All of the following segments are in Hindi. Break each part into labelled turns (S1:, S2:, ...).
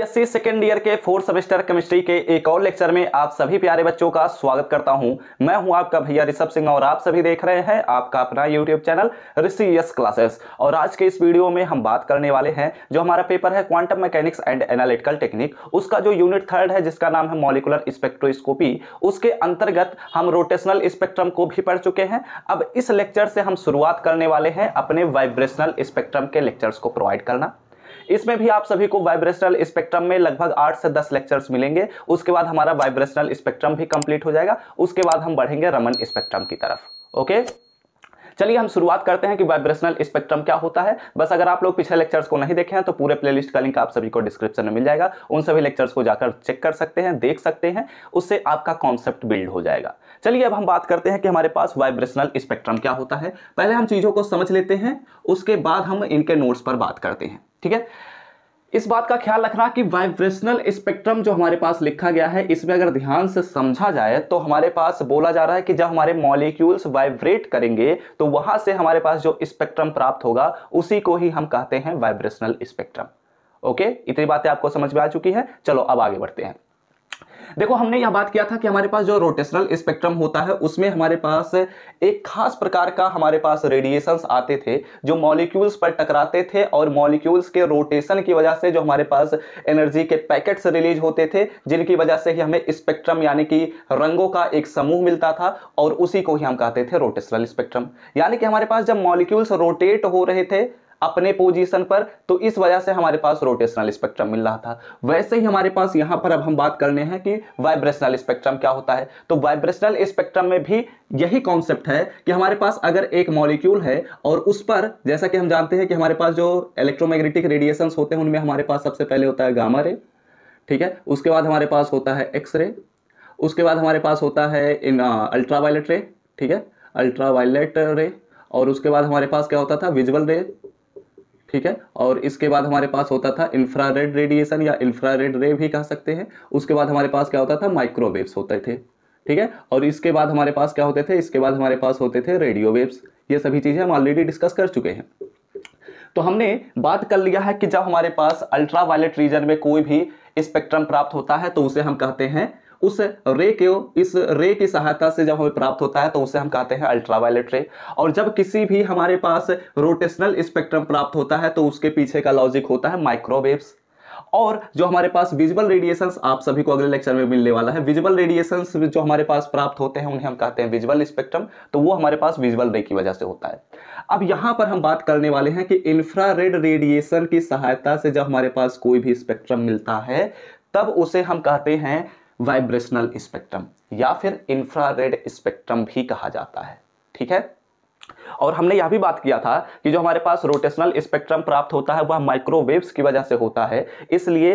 S1: बीएससी सेकेंड ईयर के फोर्थ सेमेस्टर केमिस्ट्री के एक और लेक्चर में आप सभी प्यारे बच्चों का स्वागत करता हूं मैं हूं आपका भैया ऋषभ सिंह और आप सभी देख रहे हैं आपका अपना यूट्यूब चैनल ऋषि यस क्लासेस और आज के इस वीडियो में हम बात करने वाले हैं जो हमारा पेपर है quantum mechanics and analytical technique उसका जो यूनिट थर्ड है जिसका नाम है मॉलिकुलर स्पेक्ट्रोस्कोपी उसके अंतर्गत हम रोटेशनल स्पेक्ट्रम को भी पढ़ चुके हैं अब इस लेक्चर से हम शुरुआत करने वाले हैं अपने वाइब्रेशनल स्पेक्ट्रम के लेक्चर्स को प्रोवाइड करना इसमें भी आप सभी को वाइब्रेशनल स्पेक्ट्रम में लगभग आठ से दस लेक्चर्स मिलेंगे उसके बाद हमारा वाइब्रेशनल स्पेक्ट्रम भी कंप्लीट हो जाएगा उसके बाद हम बढ़ेंगे रमन स्पेक्ट्रम की तरफ ओके चलिए हम शुरुआत करते हैं कि वाइब्रेशनल स्पेक्ट्रम क्या होता है बस अगर आप लोग पिछले लेक्चर्स को नहीं देखे हैं तो पूरे प्लेलिस्ट का लिंक आप सभी को डिस्क्रिप्शन में मिल जाएगा उन सभी लेक्चर्स को जाकर चेक कर सकते हैं देख सकते हैं उससे आपका कॉन्सेप्ट बिल्ड हो जाएगा चलिए अब हम बात करते हैं कि हमारे पास वाइब्रेशनल स्पेक्ट्रम क्या होता है पहले हम चीज़ों को समझ लेते हैं उसके बाद हम इनके नोट्स पर बात करते हैं ठीक है इस बात का ख्याल रखना कि वाइब्रेशनल स्पेक्ट्रम जो हमारे पास लिखा गया है इसमें अगर ध्यान से समझा जाए तो हमारे पास बोला जा रहा है कि जब हमारे मॉलिक्यूल्स वाइब्रेट करेंगे तो वहां से हमारे पास जो स्पेक्ट्रम प्राप्त होगा उसी को ही हम कहते हैं वाइब्रेशनल स्पेक्ट्रम ओके इतनी बातें आपको समझ में आ चुकी है चलो अब आगे बढ़ते हैं देखो हमने यह बात किया था कि हमारे पास जो रोटेशनल स्पेक्ट्रम होता है उसमें हमारे पास एक खास प्रकार का हमारे पास रेडिएशंस आते थे जो मॉलिक्यूल्स पर टकराते थे और मॉलिक्यूल्स के रोटेशन की वजह से जो हमारे पास एनर्जी के पैकेट्स रिलीज होते थे जिनकी वजह से ही हमें स्पेक्ट्रम यानी कि रंगों का एक समूह मिलता था और उसी को ही हम कहते थे रोटेशनल स्पेक्ट्रम यानी कि हमारे पास जब मॉलिक्यूल्स रोटेट हो रहे थे अपने पोजीशन पर तो इस वजह से हमारे पास रोटेशनल स्पेक्ट्रम मिल रहा था वैसे ही हमारे पास यहाँ पर अब हम बात करने हैं कि वाइब्रेशनल स्पेक्ट्रम क्या होता है तो वाइब्रेशनल स्पेक्ट्रम में भी यही कॉन्सेप्ट है कि हमारे पास अगर एक मॉलिक्यूल है और उस पर जैसा कि हम जानते हैं कि हमारे पास जो इलेक्ट्रोमैग्नेटिक रेडिएशंस होते हैं उनमें हमारे पास सबसे पहले होता है गामा रे ठीक है उसके बाद हमारे पास होता है एक्स रे उसके बाद हमारे पास होता है इन अल्ट्रावायलेट रे ठीक है अल्ट्रावायलेट रे और उसके बाद हमारे पास क्या होता था विजुअल रे ठीक है और इसके बाद हमारे पास होता था इंफ्रारेड रेडिएशन या इंफ्रारेड रे भी कह सकते हैं उसके बाद हमारे पास क्या होता था माइक्रोवेव्स होते थे ठीक है और इसके बाद हमारे पास क्या होते थे इसके बाद हमारे पास होते थे रेडियो वेव्स ये सभी चीज़ें हम ऑलरेडी डिस्कस कर चुके हैं तो हमने बात कर लिया है कि जब हमारे पास अल्ट्रा रीजन में कोई भी स्पेक्ट्रम प्राप्त होता है तो उसे हम कहते हैं उस रे के इस रे की सहायता से जब हमें प्राप्त होता है तो उसे हम कहते हैं अल्ट्रावायलेट रे और जब किसी भी हमारे पास रोटेशनल स्पेक्ट्रम प्राप्त होता है तो उसके पीछे का लॉजिक होता है माइक्रोवेव्स और जो हमारे पास विजुअल रेडिएशंस आप सभी को अगले लेक्चर में मिलने वाला है विजुअल रेडिएशंस जो हमारे पास प्राप्त होते हैं उन्हें हम कहते हैं विजुअल स्पेक्ट्रम तो वो हमारे पास विजुअल रे की वजह से होता है अब यहाँ पर हम बात करने वाले हैं कि इंफ्रारेड रेडिएशन की सहायता से जब हमारे पास कोई भी स्पेक्ट्रम मिलता है तब उसे हम कहते हैं वाइब्रेशनल स्पेक्ट्रम या फिर इंफ्रारेड स्पेक्ट्रम भी कहा जाता है ठीक है और हमने यह भी बात किया था कि जो हमारे पास रोटेशनल स्पेक्ट्रम प्राप्त होता है वह माइक्रोवेव्स की वजह से होता है इसलिए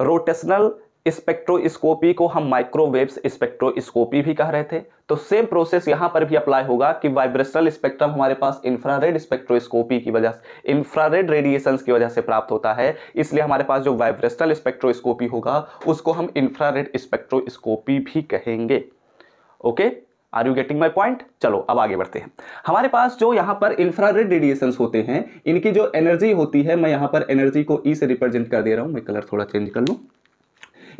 S1: रोटेशनल स्पेक्ट्रोस्कोपी को हम माइक्रोवेव्स स्पेक्ट्रोस्कोपी भी कह रहे थे तो सेम प्रोसेस यहां पर भी अप्लाई होगा कि वाइब्रेशनल स्पेक्ट्रम हमारे पास इंफ्रारेड स्पेक्ट्रोस्कोपी की वजह से इंफ्रारेड रेडिएशन की वजह से प्राप्त होता है इसलिए हमारे पास जो वाइब्रेशनल स्पेक्ट्रोस्कोपी होगा उसको हम इंफ्रारेड स्पेक्ट्रोस्कोपी भी कहेंगे okay are you getting my point चलो अब आगे बढ़ते हैं हमारे पास जो यहाँ पर इंफ्रारेड रेडिएशन होते हैं इनकी जो एनर्जी होती है मैं यहाँ पर एनर्जी को ई e से रिप्रेजेंट कर दे रहा हूँ मैं कलर थोड़ा चेंज कर लूँ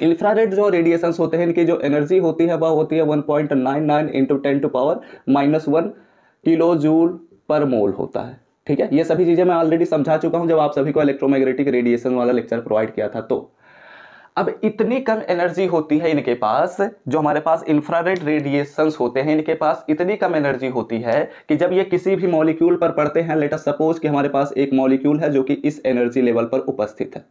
S1: इंफ्रारेड जो रेडिएशन होते हैं इनकी जो एनर्जी होती है वह होती है one point nine nine into ten to power minus one kilo joule पर मोल होता है ठीक है ये सभी चीज़ें मैं ऑलरेडी समझा चुका हूँ जब आप सभी को इलेक्ट्रोमैग्नेटिक रेडिएशन वाला लेक्चर प्रोवाइड किया था तो अब इतनी कम एनर्जी होती है इनके पास जो हमारे पास इंफ्रारेड रेडिएशंस होते हैं इनके पास इतनी कम एनर्जी होती है कि जब ये किसी भी मॉलिक्यूल पर पड़ते हैं लेटस सपोज कि हमारे पास एक मॉलिक्यूल है जो कि इस एनर्जी लेवल पर उपस्थित है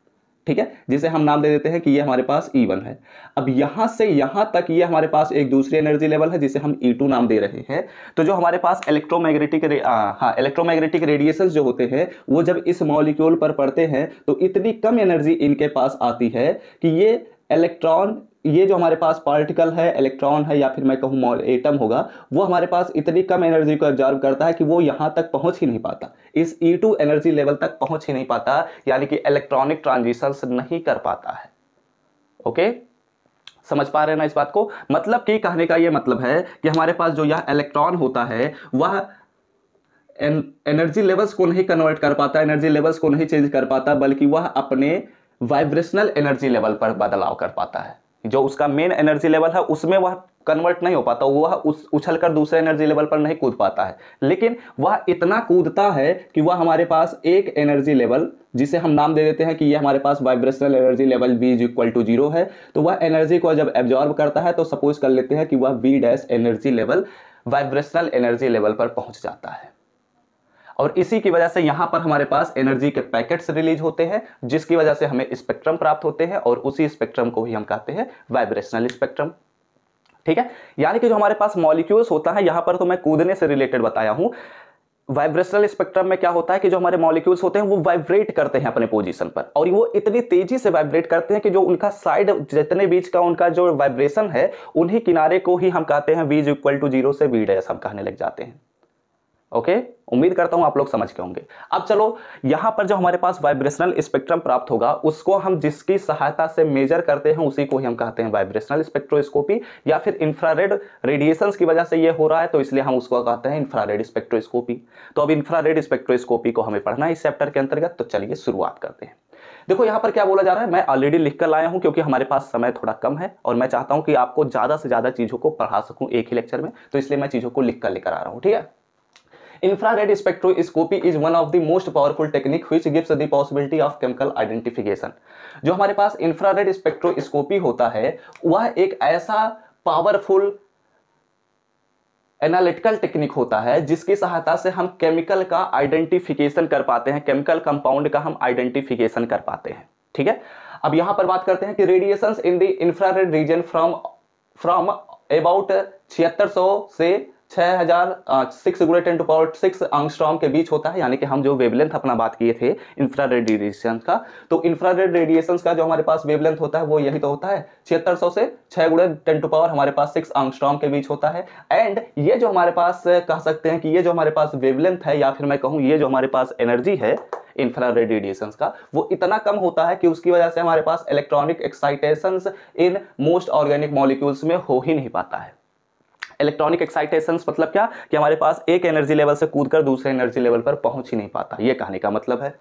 S1: ठीक है जिसे हम नाम दे देते हैं कि ये हमारे पास E1 है अब यहां से यहां तक ये हमारे पास एक दूसरी एनर्जी लेवल है जिसे हम E2 नाम दे रहे हैं तो जो हमारे पास इलेक्ट्रोमैग्नेटिक हाँ इलेक्ट्रोमैग्नेटिक रेडिएशन जो होते हैं वो जब इस मॉलिक्यूल पर पड़ते हैं तो इतनी कम एनर्जी इनके पास आती है कि ये इलेक्ट्रॉन ये जो हमारे पास पार्टिकल है इलेक्ट्रॉन है या फिर मैं कहूँ एटम होगा वो हमारे पास इतनी कम एनर्जी को ऑब्जर्व करता है कि वो यहाँ तक पहुँच ही नहीं पाता इस ई टू एनर्जी लेवल तक पहुँच ही नहीं पाता यानी कि इलेक्ट्रॉनिक ट्रांजिशंस नहीं कर पाता है ओके समझ पा रहे हैं ना इस बात को मतलब कि कहने का ये मतलब है कि हमारे पास जो यह इलेक्ट्रॉन होता है वह एन, एनर्जी लेवल्स को नहीं कन्वर्ट कर पाता एनर्जी लेवल्स को नहीं चेंज कर पाता बल्कि वह अपने वाइब्रेशनल एनर्जी लेवल पर बदलाव कर पाता है जो उसका मेन एनर्जी लेवल है उसमें वह कन्वर्ट नहीं हो पाता वह उस उछल कर दूसरे एनर्जी लेवल पर नहीं कूद पाता है लेकिन वह इतना कूदता है कि वह हमारे पास एक एनर्जी लेवल जिसे हम नाम दे देते हैं कि यह हमारे पास vibrational energy level v is equal to zero है तो वह एनर्जी को जब एब्जॉर्व करता है तो सपोज कर लेते हैं कि वह v dash energy level vibrational energy level पर पहुंच जाता है और इसी की वजह से यहां पर हमारे पास एनर्जी के पैकेट्स रिलीज होते हैं जिसकी वजह से हमें स्पेक्ट्रम प्राप्त होते हैं और उसी स्पेक्ट्रम को ही हम कहते हैं वाइब्रेशनल स्पेक्ट्रम ठीक है यानी कि जो हमारे पास मॉलिक्यूल्स होता है यहां पर तो मैं कूदने से रिलेटेड बताया हूं वाइब्रेशनल स्पेक्ट्रम में क्या होता है कि जो हमारे मॉलिक्यूल्स होते हैं वो वाइब्रेट करते हैं अपने पोजीशन पर और वो इतनी तेजी से वाइब्रेट करते हैं कि जो उनका साइड जितने बीच का उनका जो वाइब्रेशन है उन्हीं किनारे को ही हम कहते हैं वीज इक्वल टू जीरो से वी डैस हम कहने लग जाते हैं ओके उम्मीद करता हूं आप लोग समझ के होंगे अब चलो यहां पर जो हमारे पास वाइब्रेशनल स्पेक्ट्रम प्राप्त होगा उसको हम जिसकी सहायता से मेजर करते हैं उसी को ही हम कहते हैं वाइब्रेशनल स्पेक्ट्रोस्कोपी या फिर इंफ्रारेड रेडिएशंस की वजह से ये हो रहा है तो इसलिए हम उसको कहते हैं इंफ्रारेड स्पेक्ट्रोस्कोपी तो अब इंफ्रारेड स्पेक्ट्रोस्कोपी को हमें पढ़ना है इस चैप्टर के अंतर्गत तो चलिए शुरुआत करते हैं देखो यहाँ पर क्या बोला जा रहा है मैं ऑलरेडी लिख कर लाया हूँ क्योंकि हमारे पास समय थोड़ा कम है और मैं चाहता हूँ कि आपको ज़्यादा से ज़्यादा चीज़ों को पढ़ा सकूँ एक ही लेक्चर में तो इसलिए मैं चीज़ों को लिख कर लेकर आ रहा हूँ ठीक है infrared spectroscopy is one of the most powerful technique which gives the possibility of chemical identification जो हमारे पास इंफ्रारेड स्पेक्ट्रोस्कोपी होता है वह एक ऐसा पावरफुल एनालिटिकल टेक्निक होता है जिसकी सहायता से हम केमिकल का आइडेंटिफिकेशन कर पाते हैं केमिकल कंपाउंड का हम आइडेंटिफिकेशन कर पाते हैं ठीक है अब यहां पर बात करते हैं कि radiations in the infrared region from from about छिहत्तर से छः हज़ार सिक्स गुड़े ten to power six angstrom के बीच होता है यानी कि हम जो वेवलेंथ अपना बात किए थे इंफ्रारेड रेडिएशन का तो इंफ्रारेड रेडिएशन का जो हमारे पास वेवलेंथ होता है वो यही तो होता है छिहत्तर सौ से छः गुड़े टेन टू पावर हमारे पास सिक्स आंगस्ट्रॉम के बीच होता है एंड ये जो हमारे पास कह सकते हैं कि ये जो हमारे पास वेवलेंथ है या फिर मैं कहूँ ये जो हमारे पास एनर्जी है इंफ्रारेड रेडिएशन का वो इतना कम होता है कि उसकी वजह से हमारे पास electronic excitation in most organic molecules में हो ही नहीं पाता है इलेक्ट्रॉनिक एक्साइटेशन मतलब क्या कि हमारे पास एक एनर्जी लेवल से कूद कर दूसरे एनर्जी लेवल पर पहुंच ही नहीं पाता यह कहने का मतलब है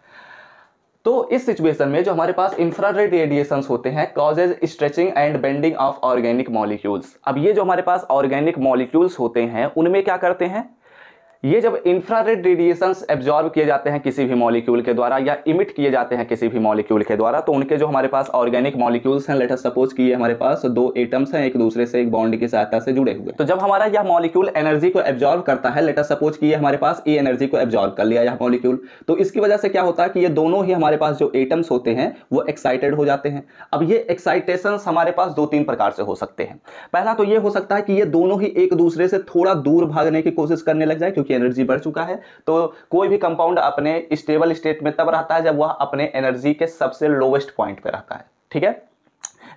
S1: तो इस सिचुएशन में जो हमारे पास इंफ्रारेड रेडिएशन होते हैं causes stretching and bending of organic molecules अब ये जो हमारे पास ऑर्गेनिक मॉलिक्यूल्स होते हैं उनमें क्या करते हैं ये जब इंफ्रारेड रेडिएशंस एब्जॉर्ब किए जाते हैं किसी भी मॉलिक्यूल के द्वारा या इमिट किए जाते हैं किसी भी मॉलिक्यूल के द्वारा तो उनके जो हमारे पास ऑर्गेनिक मॉलिक्यूल्स हैं लेटर सपोज कि ये हमारे पास दो एटम्स हैं एक दूसरे से एक बॉन्ड की सहायता से जुड़े हुए तो जब हमारा यह मॉलिक्यूल एनर्जी को एब्जॉर्व करता है लेटर सपोज कि ये हमारे पास ई एनर्जी को एब्जॉर्व कर लिया यह मॉलिक्यूल तो इसकी वजह से क्या होता है कि ये दोनों ही हमारे पास जो एटम्स होते हैं वो एक्साइटेड हो जाते हैं अब ये एक्साइटेशन हमारे पास दो तीन प्रकार से हो सकते हैं पहला तो ये हो सकता है कि ये दोनों ही एक दूसरे से थोड़ा दूर भागने की कोशिश करने लग जाए क्योंकि की एनर्जी बढ़ चुका है तो कोई भी कंपाउंड अपने स्टेबल स्टेट में तब रहता है जब वह अपने एनर्जी के सबसे लोवेस्ट पॉइंट पे रहता है ठीक है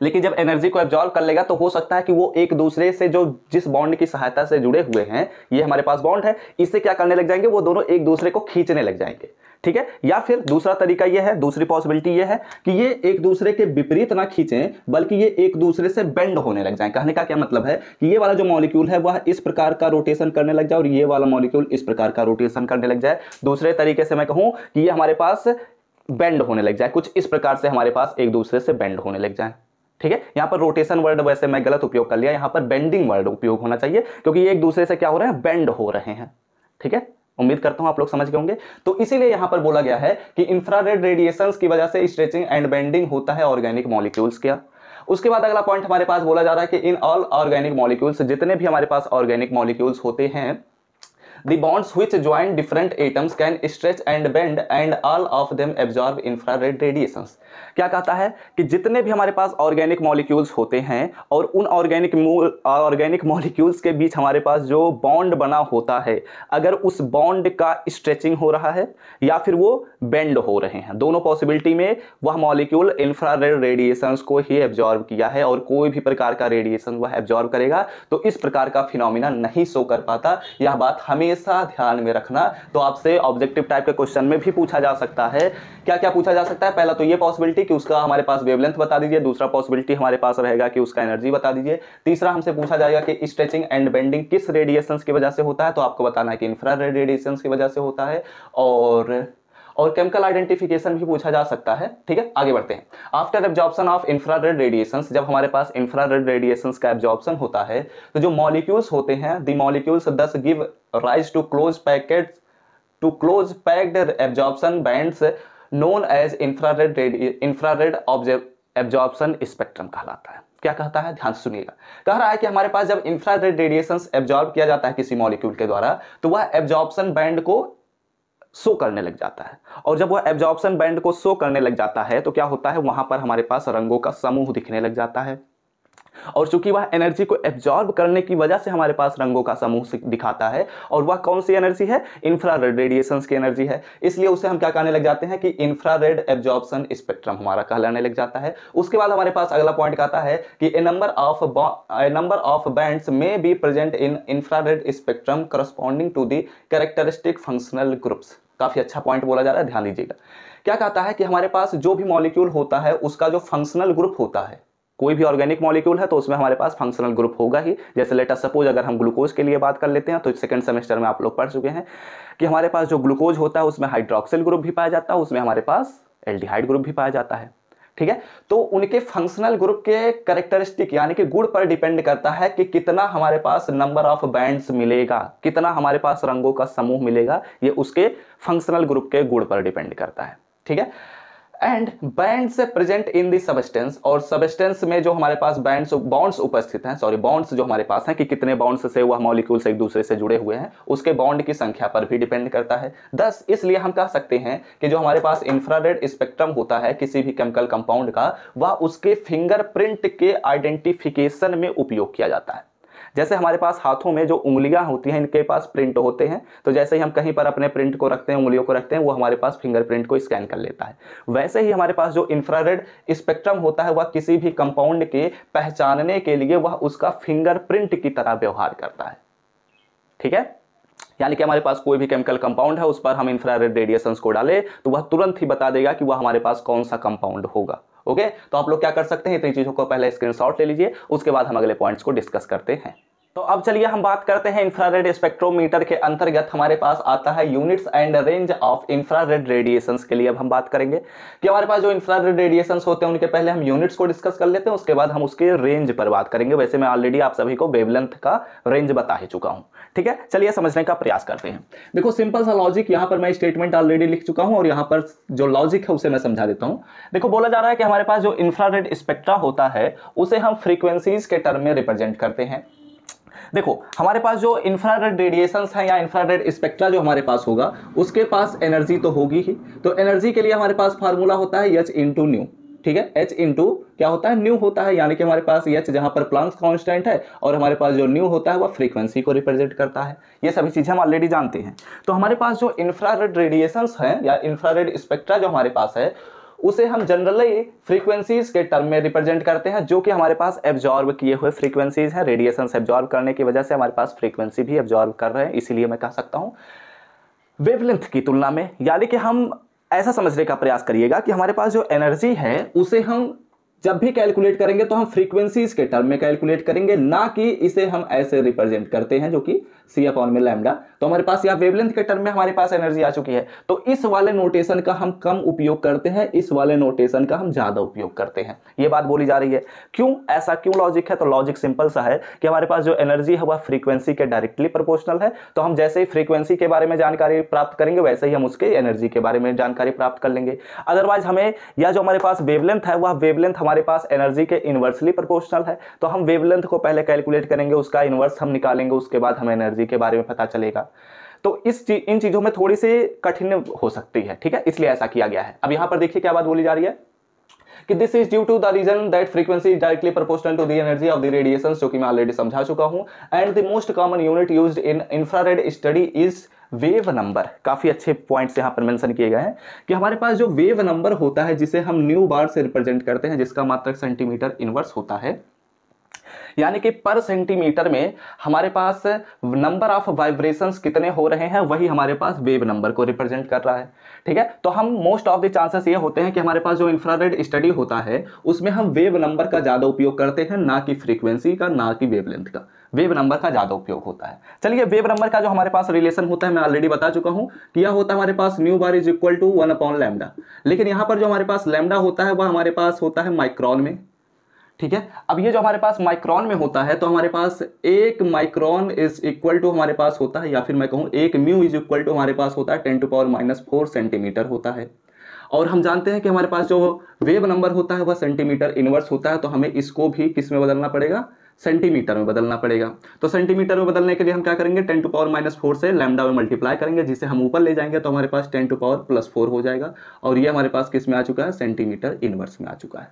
S1: लेकिन जब एनर्जी को एब्जॉर्व कर लेगा तो हो सकता है कि वो एक दूसरे से जो जिस बॉन्ड की सहायता से जुड़े हुए हैं ये हमारे पास बॉन्ड है इससे क्या करने लग जाएंगे वो दोनों एक दूसरे को खींचने लग जाएंगे ठीक है या फिर दूसरा तरीका यह है दूसरी पॉसिबिलिटी यह है कि ये एक दूसरे के विपरीत ना खींचें बल्कि ये एक दूसरे से बेंड होने लग जाए कहने का क्या मतलब है कि ये वाला जो मॉलिक्यूल है वह इस प्रकार का रोटेशन करने लग जाए और ये वाला मॉलिक्यूल इस प्रकार का रोटेशन करने लग जाए दूसरे तरीके से मैं कहूँ कि ये हमारे पास बेंड होने लग जाए कुछ इस प्रकार से हमारे पास एक दूसरे से बेंड होने लग जाए ठीक है यहां पर रोटेशन वर्ड वैसे मैं गलत उपयोग कर लिया यहां पर बेंडिंग वर्ड उपयोग होना चाहिए क्योंकि ये एक दूसरे से क्या हो रहे हैं बेंड हो रहे हैं ठीक है उम्मीद करता हूं आप लोग समझ गए होंगे तो इसीलिए यहां पर बोला गया है कि इंफ्रारेड रेडिएशन की वजह से स्ट्रेचिंग एंड बेंडिंग होता है ऑर्गेनिक मॉलिक्यूल्स का उसके बाद अगला पॉइंट हमारे पास बोला जा रहा है कि इन ऑल ऑर्गेनिक मॉलिक्यूल्स जितने भी हमारे पास ऑर्गेनिक मॉलिक्यूल्स होते हैं The bonds which join different atoms can stretch and bend and all of them absorb infrared radiations. क्या कहता है कि जितने भी हमारे पास ऑर्गेनिक मॉलिक्यूल्स होते हैं और उन ऑर्गेनिक ऑर्गेनिक मॉलिक्यूल्स के बीच हमारे पास जो बॉन्ड बना होता है अगर उस बॉन्ड का स्ट्रेचिंग हो रहा है या फिर वो बेंड हो रहे हैं दोनों पॉसिबिलिटी में वह मॉलिक्यूल इंफ्रारेड रेडिएशंस को ही एब्जॉर्व किया है और कोई भी प्रकार का रेडिएशन वह एब्जॉर्व करेगा तो इस प्रकार का फिनोमिना नहीं शो कर पाता यह बात हमें हमेशा ध्यान में रखना तो आपसे ऑब्जेक्टिव टाइप के क्वेश्चन में भी पूछा जा सकता है क्या क्या पूछा जा सकता है पहला तो ये पॉसिबिलिटी कि उसका हमारे पास वेवलेंथ बता दीजिए दूसरा पॉसिबिलिटी हमारे पास रहेगा कि उसका एनर्जी बता दीजिए तीसरा हमसे पूछा जाएगा कि स्ट्रेचिंग एंड बेंडिंग किस रेडिएशन की वजह से होता है तो आपको बताना है कि इंफ्रा रेडिएशन की वजह से होता है और और केमिकल आइडेंटिफिकेशन भी पूछा जा सकता है ठीक है आगे बढ़ते हैं after absorption of infra red radiation जब हमारे पास इंफ्रा रेड रेडिएशन का एब्जॉर्प्शन होता है तो जो मॉलिक्यूल्स होते हैं the molecules thus give rise to close packet to close packed absorption band known as infra red infra red absorption spectrum कहलाता है क्या कहता है ध्यान सुनिएगा कह रहा है कि हमारे पास जब इंफ्रारेड रेडिएशन एब्जॉर्ब किया जाता है किसी मॉलिक्यूल के द्वारा तो वह एब्जॉर्प्शन बैंड को शो करने लग जाता है और जब वह एब्जॉर्बन बैंड को शो करने लग जाता है तो क्या होता है वहाँ पर हमारे पास रंगों का समूह दिखने लग जाता है और चूंकि वह एनर्जी को एब्जॉर्ब करने की वजह से हमारे पास रंगों का समूह दिखाता है और वह कौन सी एनर्जी है इंफ्रा रेड रेडिएशन की एनर्जी है इसलिए उसे हम क्या कहने लग जाते हैं कि इंफ्रा रेड एब्जॉर्बसन स्पेक्ट्रम हमारा कहलाने लग जाता है उसके बाद हमारे पास अगला पॉइंट आता है कि a number of number of bands में be present in infrared spectrum corresponding to the characteristic functional groups काफ़ी अच्छा पॉइंट बोला जा रहा है ध्यान दीजिएगा क्या कहता है कि हमारे पास जो भी मॉलिक्यूल होता है उसका जो फंक्शनल ग्रुप होता है कोई भी ऑर्गेनिक मॉलिक्यूल है तो उसमें हमारे पास फंक्शनल ग्रुप होगा ही जैसे लेटर सपोज अगर हम ग्लूकोज के लिए बात कर लेते हैं तो सेकंड सेमेस्टर में आप लोग पढ़ चुके हैं कि हमारे पास जो ग्लूकोज होता है उसमें हाइड्रोक्सिल ग्रुप भी पाया जाता है उसमें हमारे पास एल्डिहाइड ग्रुप भी पाया जाता है ठीक है तो उनके फंक्शनल ग्रुप के करेक्टरिस्टिक यानी कि गुड़ पर डिपेंड करता है कि कितना हमारे पास नंबर ऑफ बैंड्स मिलेगा कितना हमारे पास रंगों का समूह मिलेगा ये उसके फंक्शनल ग्रुप के गुड़ पर डिपेंड करता है ठीक है and bands present in the substance और सबस्टेंस में जो हमारे पास बैंड्स बॉन्ड्स उपस्थित हैं सॉरी बॉन्ड्स जो हमारे पास हैं कि कितने बॉन्ड्स से वह मॉलिक्यूल्स एक दूसरे से जुड़े हुए हैं उसके बॉन्ड की संख्या पर भी डिपेंड करता है दस इसलिए हम कह सकते हैं कि जो हमारे पास इंफ्रारेड स्पेक्ट्रम होता है किसी भी केमिकल कंपाउंड का वह उसके फिंगरप्रिंट के आइडेंटिफिकेशन में उपयोग किया जाता है जैसे हमारे पास हाथों में जो उंगलियां होती हैं इनके पास प्रिंट होते हैं तो जैसे ही हम कहीं पर अपने प्रिंट को रखते हैं उंगलियों को रखते हैं वो हमारे पास फिंगरप्रिंट को स्कैन कर लेता है वैसे ही हमारे पास जो इंफ्रारेड स्पेक्ट्रम होता है वह किसी भी कंपाउंड के पहचानने के लिए वह उसका फिंगरप्रिंट की तरह व्यवहार करता है ठीक है यानी कि हमारे पास कोई भी केमिकल कंपाउंड है उस पर हम इंफ्रारेड रेडिएशंस को डालें तो वह तुरंत ही बता देगा कि वह हमारे पास कौन सा कंपाउंड होगा ओके तो आप लोग क्या कर सकते हैं इतनी चीज़ों को पहले स्क्रीन ले लीजिए उसके बाद हम अगले पॉइंट्स को डिस्कस करते हैं तो अब चलिए हम बात करते हैं इंफ्रारेड स्पेक्ट्रोमीटर के अंतर्गत हमारे पास आता है units and range of infrared radiation के लिए अब हम बात करेंगे कि हमारे पास जो इंफ्रारेड रेडिएशन होते हैं उनके पहले हम यूनिट्स को डिस्कस कर लेते हैं उसके बाद हम उसके रेंज पर बात करेंगे वैसे मैं ऑलरेडी आप सभी को वेवलेंथ का रेंज बता ही चुका हूँ ठीक है चलिए समझने का प्रयास करते हैं देखो सिंपल सा लॉजिक यहाँ पर मैं स्टेटमेंट ऑलरेडी लिख चुका हूँ और यहाँ पर जो लॉजिक है उसे मैं समझा देता हूँ देखो बोला जा रहा है कि हमारे पास जो इंफ्रारेड स्पेक्ट्रा होता है उसे हम फ्रीक्वेंसीज के टर्म में रिप्रेजेंट करते हैं देखो हमारे पास जो इंफ्रारेड रेडिएशन है या इंफ्रारेड स्पेक्ट्रा जो हमारे पास होगा उसके पास एनर्जी तो होगी ही तो एनर्जी के लिए हमारे पास फार्मूला होता है यच इंटू न्यू ठीक है एच इंटू क्या होता है न्यू होता है यानी कि हमारे पास यच जहाँ पर प्लांस कॉन्स्टेंट है और हमारे पास जो न्यू होता है वह फ्रीक्वेंसी को रिप्रेजेंट करता है ये सभी चीज़ें हम ऑलरेडी जानते हैं तो हमारे पास जो इंफ्रारेड रेडिएशंस हैं या इंफ्रारेड स्पेक्ट्रा जो हमारे पास है उसे हम जनरली फ्रीक्वेंसीज के टर्म में रिप्रेजेंट करते हैं जो कि हमारे पास एब्जॉर्व किए हुए फ्रीक्वेंसीज हैं रेडिएशन एब्जॉर्व करने की वजह से हमारे पास फ्रीक्वेंसी भी एब्जॉर्व कर रहे हैं इसीलिए मैं कह सकता हूँ वेवलेंथ की तुलना में यानी कि हम ऐसा समझने का प्रयास करिएगा कि हमारे पास जो एनर्जी है उसे हम जब भी कैलकुलेट करेंगे तो हम फ्रीक्वेंसीज के टर्म में कैलकुलेट करेंगे ना कि इसे हम ऐसे रिप्रेजेंट करते हैं जो कि सी अपॉन में लैमडा तो हमारे पास यहाँ वेवलेंथ के टर्म में हमारे पास एनर्जी आ चुकी है तो इस वाले नोटेशन का हम कम उपयोग करते हैं इस वाले नोटेशन का हम ज़्यादा उपयोग करते हैं ये बात बोली जा रही है क्यों ऐसा क्यों लॉजिक है तो लॉजिक सिंपल सा है कि हमारे पास जो एनर्जी है वह फ्रीक्वेंसी के डायरेक्टली प्रपोर्शनल है तो हम जैसे ही फ्रीक्वेंसी के बारे में जानकारी प्राप्त करेंगे वैसे ही हम उसके एनर्जी के बारे में जानकारी प्राप्त कर लेंगे अदरवाइज हमें या जो हमारे पास वेवलेंथ है वह वेवलेंथ हमारे पास एनर्जी के इन्वर्सली प्रपोर्शनल है तो हम वेवलेंथ को पहले कैलकुलेट करेंगे उसका इन्वर्स हम निकालेंगे उसके बाद हम एनर्जी एनर्जी के बारे में पता चलेगा तो इस ची, इन चीज़ों में थोड़ी सी कठिन हो सकती है ठीक है इसलिए ऐसा किया गया है अब यहां पर देखिए क्या बात बोली जा रही है कि this is due to the reason that frequency is directly proportional to the energy of the radiation जो कि मैं ऑलरेडी समझा चुका हूं and the most common unit use in infrared study is wave number काफ़ी अच्छे पॉइंट्स यहाँ पर मेंशन किए गए हैं कि हमारे पास जो वेव नंबर होता है जिसे हम न्यू बार से रिप्रेजेंट करते हैं जिसका मात्रक सेंटीमीटर इनवर्स होता है यानी कि पर सेंटीमीटर में हमारे पास नंबर ऑफ वाइब्रेशंस कितने हो रहे हैं वही हमारे पास वेव नंबर को रिप्रेजेंट कर रहा है ठीक है तो हम मोस्ट ऑफ द चांसेस ये होते हैं कि हमारे पास जो इंफ्रारेड स्टडी होता है उसमें हम वेव नंबर का ज़्यादा उपयोग करते हैं ना कि फ्रीक्वेंसी का ना कि वेवलेंथ का वेव नंबर का ज़्यादा उपयोग होता है चलिए वेव नंबर का जो हमारे पास रिलेशन होता है मैं ऑलरेडी बता चुका हूँ कि यह होता है हमारे पास nu bar is equal to one upon lambda लेकिन यहाँ पर जो हमारे पास लैमडा होता है वह हमारे पास होता है माइक्रॉन में ठीक है अब ये जो हमारे पास माइक्रॉन में होता है तो हमारे पास एक माइक्रॉन इज इक्वल टू हमारे पास होता है या फिर मैं कहूँ एक म्यू इज इक्वल टू हमारे पास होता है ten to power minus four centimetre होता है और हम जानते हैं कि हमारे पास जो वेव नंबर होता है वह सेंटीमीटर इनवर्स होता है तो हमें इसको भी किस में बदलना पड़ेगा सेंटीमीटर में बदलना पड़ेगा तो सेंटीमीटर में बदलने के लिए हम क्या करेंगे ten to power minus four से लैमडा में मल्टीप्लाई करेंगे जिसे हम ऊपर ले जाएंगे तो हमारे पास ten to power plus four हो जाएगा और ये हमारे पास किस में आ चुका है सेंटीमीटर इनवर्स में आ चुका है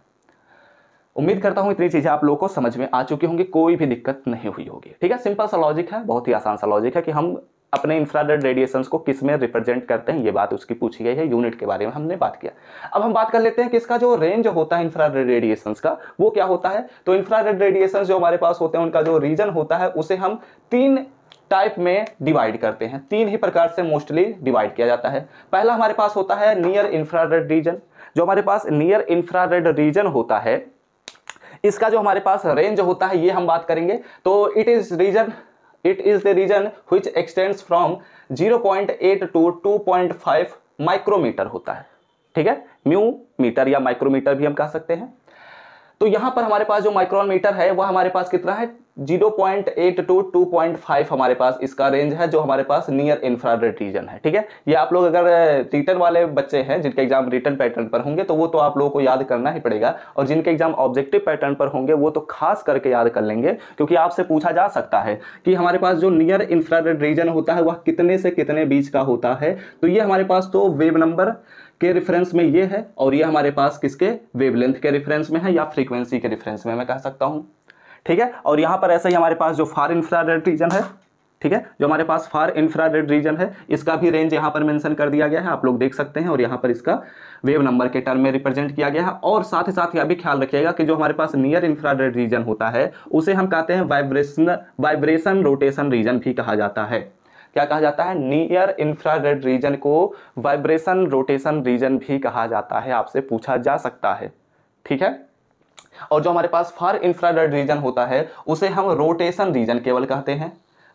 S1: उम्मीद करता हूँ इतनी चीज़ें आप लोगों को समझ में आ चुकी होंगी कोई भी दिक्कत नहीं हुई होगी ठीक है सिंपल सा लॉजिक है बहुत ही आसान सा लॉजिक है कि हम अपने इंफ्रारेड रेडिएशंस को किस में रिप्रेजेंट करते हैं ये बात उसकी पूछी गई है यूनिट के बारे में हमने बात किया अब हम बात कर लेते हैं कि इसका जो रेंज होता है इंफ्रारेड रेडिएशंस का वो क्या होता है तो इंफ्रारेड रेडिएशंस जो हमारे पास होते हैं उनका जो रीजन होता है उसे हम तीन टाइप में डिवाइड करते हैं तीन ही प्रकार से मोस्टली डिवाइड किया जाता है पहला हमारे पास होता है नियर इंफ्रारेड रीजन जो हमारे पास नियर इंफ्रारेड रीजन होता है इसका जो हमारे पास रेंज होता है ये हम बात करेंगे तो it is reason it is the reason which extends from 0.8 to 2.5 micrometre होता है ठीक है म्यू मीटर या माइक्रोमीटर भी हम कह सकते हैं तो यहाँ पर हमारे पास जो माइक्रोन मीटर है वह हमारे पास कितना है 0.8 टू 2.5 हमारे पास इसका रेंज है जो हमारे पास नियर इंफ्रारेड रीजन है ठीक है ये आप लोग अगर रिटर्न वाले बच्चे हैं जिनके एग्जाम रिटर्न पैटर्न पर होंगे तो वो तो आप लोगों को याद करना ही पड़ेगा और जिनके एग्जाम ऑब्जेक्टिव पैटर्न पर होंगे वो तो खास करके याद कर लेंगे क्योंकि आपसे पूछा जा सकता है कि हमारे पास जो नियर इंफ्रारेड रीजन होता है वह कितने से कितने बीच का होता है तो ये हमारे पास तो वेब नंबर के रेफरेंस में ये है और ये हमारे पास किसके वेवलेंथ के रेफरेंस में है या फ्रीक्वेंसी के रेफरेंस में मैं कह सकता हूँ ठीक है और यहाँ पर ऐसे ही हमारे पास जो फार इंफ्रारेड रीजन है ठीक है जो हमारे पास फार इंफ्रारेड रीजन है इसका भी रेंज यहाँ पर मेंशन कर दिया गया है आप लोग देख सकते हैं और यहाँ पर इसका वेव नंबर के टर्म में रिप्रेजेंट किया गया है और साथ ही साथ यह भी ख्याल रखिएगा कि जो हमारे पास नियर इंफ्रारेड रीजन होता है उसे हम कहते हैं वाइब्रेशन वाइब्रेशन रोटेशन रीजन भी कहा जाता है क्या कहा जाता है नियर इंफ्रारेड रीजन को वाइब्रेशन रोटेशन रीजन भी कहा जाता है आपसे पूछा जा सकता है ठीक है और जो हमारे पास फार इंफ्रारेड रीजन होता है उसे हम रोटेशन रीजन केवल कहते हैं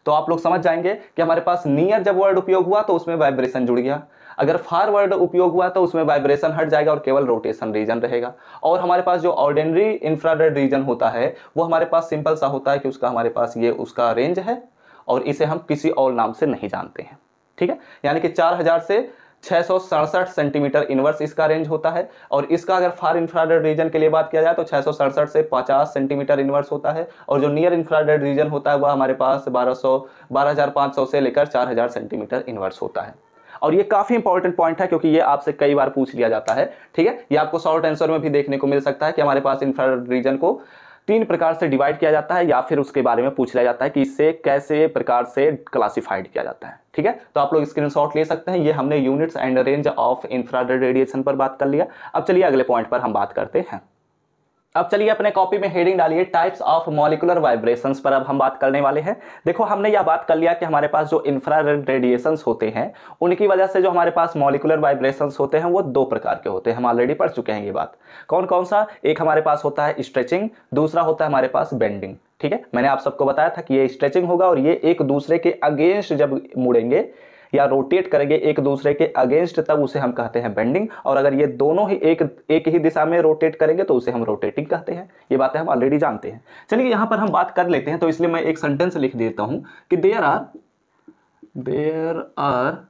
S1: तो आप लोग समझ जाएंगे कि हमारे पास नियर जब वर्ड उपयोग हुआ तो उसमें वाइब्रेशन जुड़ गया अगर फार वर्ड उपयोग हुआ तो उसमें वाइब्रेशन हट जाएगा और केवल रोटेशन रीजन रहेगा और हमारे पास जो ऑर्डिनरी इंफ्रारेड रीजन होता है वो हमारे पास सिंपल सा होता है कि उसका हमारे पास ये उसका रेंज है और इसे हम किसी और नाम से नहीं जानते हैं ठीक है यानी कि चार हजार से छः सेंटीमीटर इनवर्स इसका रेंज होता है और इसका अगर फार इंफ्राडेड रीजन के लिए बात किया जाए तो छः से 50 सेंटीमीटर इनवर्स होता है और जो नियर इंफ्रारेड रीजन होता है वह हमारे पास 1200 सौ से लेकर 4000 सेंटीमीटर इनवर्स होता है और ये काफ़ी इंपॉर्टेंट पॉइंट है क्योंकि ये आपसे कई बार पूछ लिया जाता है ठीक है ये आपको शॉर्ट आंसर में भी देखने को मिल सकता है कि हमारे पास इंफ्रारेड रीजन को तीन प्रकार से डिवाइड किया जाता है या फिर उसके बारे में पूछ लिया जाता है कि इससे कैसे प्रकार से क्लासिफाइड किया जाता है ठीक है तो आप लोग स्क्रीनशॉट ले सकते हैं ये हमने units and range of infrared radiation पर बात कर लिया अब चलिए अगले पॉइंट पर हम बात करते हैं अब चलिए अपने कॉपी में हेडिंग डालिए टाइप्स ऑफ मॉलिकुलर वाइब्रेशंस पर अब हम बात करने वाले हैं देखो हमने यह बात कर लिया कि हमारे पास जो इंफ्रा रेडिएशंस होते हैं उनकी वजह से जो हमारे पास मॉलिकुलर वाइब्रेशंस होते हैं वो दो प्रकार के होते हैं हम ऑलरेडी पढ़ चुके हैं ये बात कौन कौन सा एक हमारे पास होता है स्ट्रेचिंग दूसरा होता है हमारे पास बेंडिंग ठीक है मैंने आप सबको बताया था कि ये स्ट्रेचिंग होगा और ये एक दूसरे के अगेंस्ट जब मुड़ेंगे या रोटेट करेंगे एक दूसरे के अगेंस्ट तब उसे हम कहते हैं बेंडिंग और अगर ये दोनों ही एक एक ही दिशा में रोटेट करेंगे तो उसे हम रोटेटिंग कहते हैं ये बातें हम ऑलरेडी जानते हैं चलिए यहाँ पर हम बात कर लेते हैं तो इसलिए मैं एक सेंटेंस लिख देता हूँ कि there are there are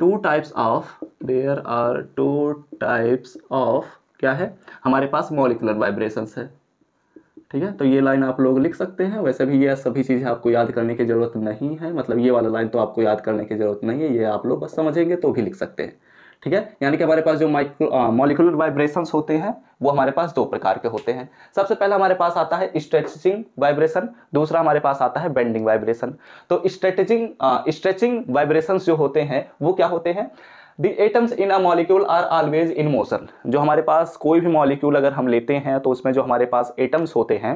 S1: two types of there are two types of क्या है हमारे पास मोलिकुलर वाइब्रेशंस है ठीक है तो ये लाइन आप लोग लिख सकते हैं वैसे भी ये सभी चीज़ें आपको याद करने की ज़रूरत नहीं है मतलब ये वाला लाइन तो आपको याद करने की ज़रूरत नहीं है ये आप लोग बस समझेंगे तो भी लिख सकते हैं ठीक है यानी कि हमारे पास जो माइक्रो मॉलिकुलर वाइब्रेशंस होते हैं वो हमारे पास दो प्रकार के होते हैं सबसे पहला हमारे पास आता है स्ट्रेचिंग वाइब्रेशन दूसरा हमारे पास आता है बेंडिंग वाइब्रेशन तो स्ट्रेटिंग स्ट्रेचिंग वाइब्रेशंस जो होते हैं वो क्या होते हैं the atoms in a molecule are always in motion जो हमारे पास कोई भी मॉलिक्यूल अगर हम लेते हैं तो उसमें जो हमारे पास एटम्स होते हैं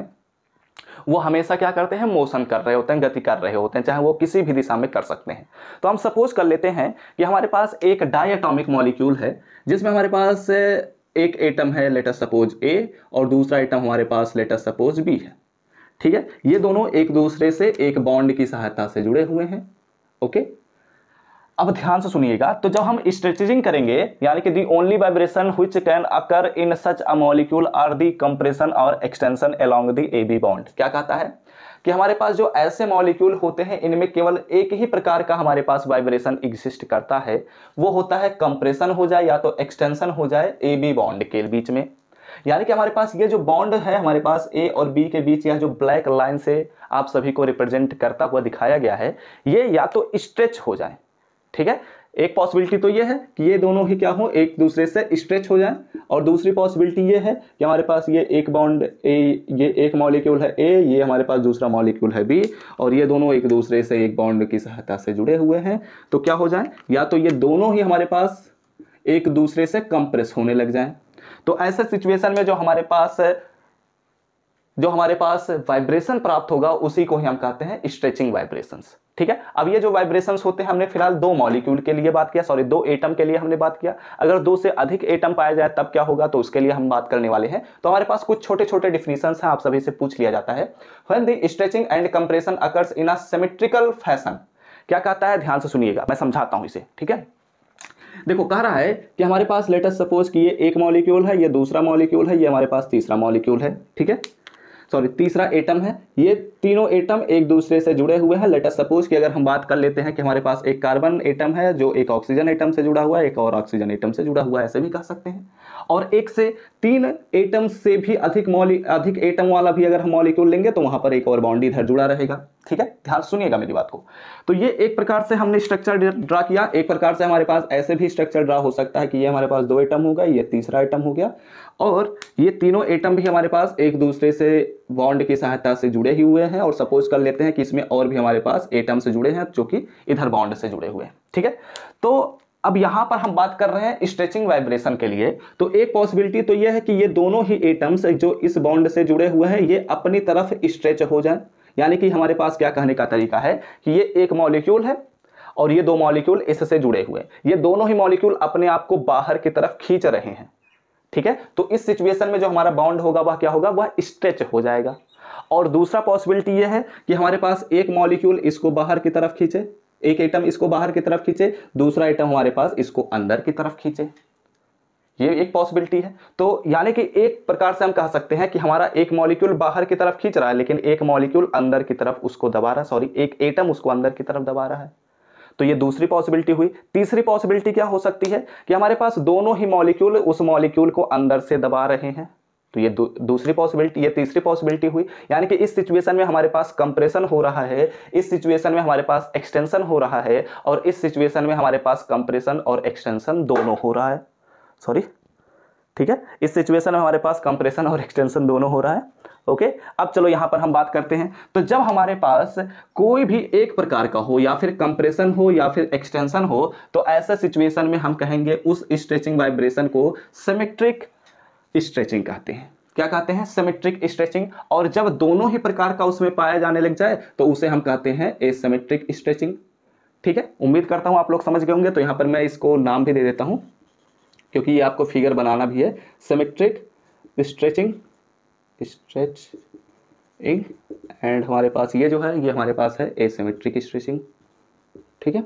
S1: वो हमेशा क्या करते हैं मोशन कर रहे होते हैं गति कर रहे होते हैं चाहे वो किसी भी दिशा में कर सकते हैं तो हम सपोज कर लेते हैं कि हमारे पास एक डायटॉमिक मॉलिक्यूल है जिसमें हमारे पास एक एटम है लेटर सपोज ए और दूसरा एटम हमारे पास लेटर सपोज बी है ठीक है ये दोनों एक दूसरे से एक बॉन्ड की सहायता से जुड़े हुए हैं ओके अब ध्यान से सुनिएगा तो जब हम स्ट्रेचिंग करेंगे यानी कि the only vibration which can occur in such a molecule are the compression और extension along the A B bond क्या कहता है कि हमारे पास जो ऐसे मॉलिक्यूल होते हैं इनमें केवल एक ही प्रकार का हमारे पास वाइब्रेशन एग्जिस्ट करता है वो होता है कंप्रेशन हो जाए या तो एक्सटेंशन हो जाए ए बी बॉन्ड के बीच में यानी कि हमारे पास ये जो बॉन्ड है हमारे पास ए और बी के बीच यह जो ब्लैक लाइन से आप सभी को रिप्रेजेंट करता हुआ दिखाया गया है ये या तो स्ट्रेच हो जाए ठीक है एक पॉसिबिलिटी तो ये है कि ये दोनों ही क्या हो एक दूसरे से स्ट्रेच हो जाए और दूसरी पॉसिबिलिटी ये है कि हमारे पास ये एक बॉन्ड ए ये एक मॉलिक्यूल है ए ये हमारे पास दूसरा मॉलिक्यूल है बी और ये दोनों एक दूसरे से एक बाउंड की सहायता से जुड़े हुए हैं तो क्या हो जाए या तो ये दोनों ही हमारे पास एक दूसरे से कंप्रेस होने लग जाए तो ऐसे सिचुएशन में जो हमारे पास जो हमारे पास वाइब्रेशन प्राप्त होगा उसी को ही हम कहते हैं स्ट्रेचिंग वाइब्रेशंस ठीक है अब ये जो वाइब्रेशंस होते हैं हमने फिलहाल दो मॉलिक्यूल के लिए बात किया सॉरी दो एटम के लिए हमने बात किया अगर दो से अधिक एटम पाया जाए तब क्या होगा तो उसके लिए हम बात करने वाले हैं तो हमारे पास कुछ छोटे छोटे डिफिनीशन हैं आप सभी से पूछ लिया जाता है when the stretching and compression occurs in a fashion क्या कहता है ध्यान से सुनिएगा मैं समझाता हूँ इसे ठीक है देखो कह रहा है कि हमारे पास लेटेस्ट सपोज कि ये एक मॉलिक्यूल है ये दूसरा मॉलिक्यूल है ये हमारे पास तीसरा मॉलिक्यूल है ठीक है सॉरी तीसरा एटम है ये तीनों एटम एक दूसरे से जुड़े हुए हैं लेटर सपोज कि अगर हम बात कर लेते हैं कि हमारे पास एक कार्बन एटम है जो एक ऑक्सीजन एटम से जुड़ा हुआ है एक और ऑक्सीजन एटम से जुड़ा हुआ है ऐसे भी कह सकते हैं और एक से तीन एटम से भी अधिक मॉलिक अधिक एटम वाला भी अगर हम मॉलिक्यूल लेंगे तो वहाँ पर एक और बाउंड्री इधर जुड़ा रहेगा ठीक है ध्यान सुनिएगा मेरी बात को तो ये एक प्रकार से हमने स्ट्रक्चर ड्रा किया एक प्रकार से हमारे पास ऐसे भी स्ट्रक्चर ड्रा हो सकता है कि ये हमारे पास दो एटम हो गया ये तीसरा एटम हो गया और ये तीनों एटम भी हमारे पास एक दूसरे से बॉन्ड की सहायता से जुड़े ही हुए हैं और सपोज कर लेते हैं कि इसमें और भी हमारे पास एटम से जुड़े हैं जो कि इधर बॉन्ड से जुड़े हुए हैं ठीक है तो अब यहां पर हम बात कर रहे हैं स्ट्रेचिंग वाइब्रेशन के लिए तो एक पॉसिबिलिटी तो यह है कि ये दोनों ही एटम्स जो इस बॉन्ड से जुड़े हुए हैं ये अपनी तरफ स्ट्रेच हो जाए यानी कि हमारे पास क्या कहने का तरीका है कि ये एक मॉलिक्यूल है और ये दो मॉलिक्यूल इससे जुड़े हुए ये दोनों ही मॉलिक्यूल अपने आप को बाहर की तरफ खींच रहे हैं ठीक है तो इस सिचुएशन में जो हमारा बाउंड होगा वह क्या होगा वह स्ट्रेच हो जाएगा और दूसरा पॉसिबिलिटी ये है कि हमारे पास एक मॉलिक्यूल इसको बाहर की तरफ खींचे एक आइटम इसको बाहर की तरफ खींचे दूसरा आइटम हमारे पास इसको अंदर की तरफ खींचे ये एक पॉसिबिलिटी है तो यानी कि एक प्रकार से हम कह सकते हैं कि हमारा एक मॉलिक्यूल बाहर की तरफ खींच रहा है लेकिन एक मॉलिक्यूल अंदर की तरफ उसको दबा रहा है सॉरी एक एटम उसको अंदर की तरफ दबा रहा है तो ये दूसरी पॉसिबिलिटी हुई तीसरी पॉसिबिलिटी क्या हो सकती है कि हमारे पास दोनों ही मॉलिक्यूल उस मॉलिक्यूल को अंदर से दबा रहे हैं तो ये दूसरी पॉसिबिलिटी ये तीसरी पॉसिबिलिटी हुई यानी कि इस सिचुएशन में हमारे पास कंप्रेशन हो रहा है इस सिचुएशन में हमारे पास एक्सटेंशन हो रहा है और इस सिचुएशन में हमारे पास कंप्रेशन और एक्सटेंशन दोनों हो रहा है सॉरी ठीक है इस सिचुएशन में हमारे पास कंप्रेशन और एक्सटेंशन दोनों हो रहा है ओके अब चलो यहाँ पर हम बात करते हैं तो जब हमारे पास कोई भी एक प्रकार का हो या फिर कंप्रेशन हो या फिर एक्सटेंशन हो तो ऐसे सिचुएशन में हम कहेंगे उस स्ट्रेचिंग वाइब्रेशन को सिमेट्रिक स्ट्रेचिंग कहते हैं क्या कहते हैं सिमेट्रिक स्ट्रेचिंग और जब दोनों ही प्रकार का उसमें पाया जाने लग जाए तो उसे हम कहते हैं ए सिमेट्रिक स्ट्रेचिंग ठीक है उम्मीद करता हूँ आप लोग समझ गए होंगे तो यहाँ पर मैं इसको नाम भी दे देता हूँ क्योंकि ये आपको फिगर बनाना भी है symmetric stretching stretching and हमारे पास ये जो है ये हमारे पास है एसिमेट्रिक स्ट्रेचिंग ठीक है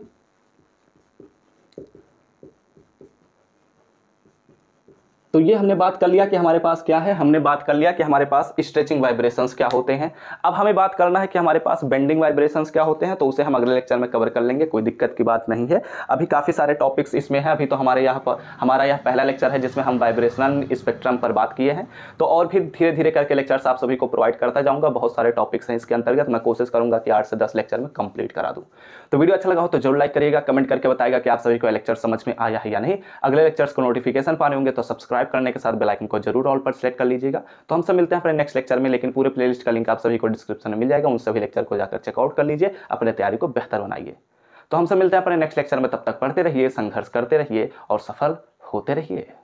S1: तो ये हमने बात कर लिया कि हमारे पास क्या है हमने बात कर लिया कि हमारे पास स्ट्रेचिंग वाइब्रेशंस क्या होते हैं अब हमें बात करना है कि हमारे पास बेंडिंग वाइब्रेशंस क्या होते हैं तो उसे हम अगले लेक्चर में कवर कर लेंगे कोई दिक्कत की बात नहीं है अभी काफ़ी सारे टॉपिक्स इसमें हैं अभी तो हमारे यहाँ पर हमारा यह पहला लेक्चर है जिसमें हम वाइब्रेशनल स्पेक्ट्रम पर बात किए हैं तो और भी धीरे धीरे करके लेक्चर्स आप सभी को प्रोवाइड करता जाऊँगा बहुत सारे टॉपिक्स हैं इसके अंतर्गत मैं कोशिश करूँगा कि आठ से दस लेक्चर में कंप्लीट करा दूँ तो वीडियो अच्छा लगा हो तो जरूर लाइक करिएगा कमेंट करके बताएगा कि आप सभी को लेक्चर समझ में आया है या नहीं अगले लेक्चर्स को नोटिफिकेशन पाने होंगे तो सब्सक्राइब सब्सक्राइब करने के साथ बेलाइकन को जरूर ऑल पर सेलेक्ट कर लीजिएगा तो हम सब मिलते हैं अपने नेक्स्ट लेक्चर में लेकिन पूरे प्लेलिस्ट का लिंक आप सभी को डिस्क्रिप्शन में मिल जाएगा उन सभी लेक्चर को जाकर चेकआउट कर लीजिए अपने तैयारी को बेहतर बनाइए तो हम सब मिलते हैं अपने नेक्स्ट लेक्चर में तब तक पढ़ते रहिए संघर्ष करते रहिए और सफल होते रहिए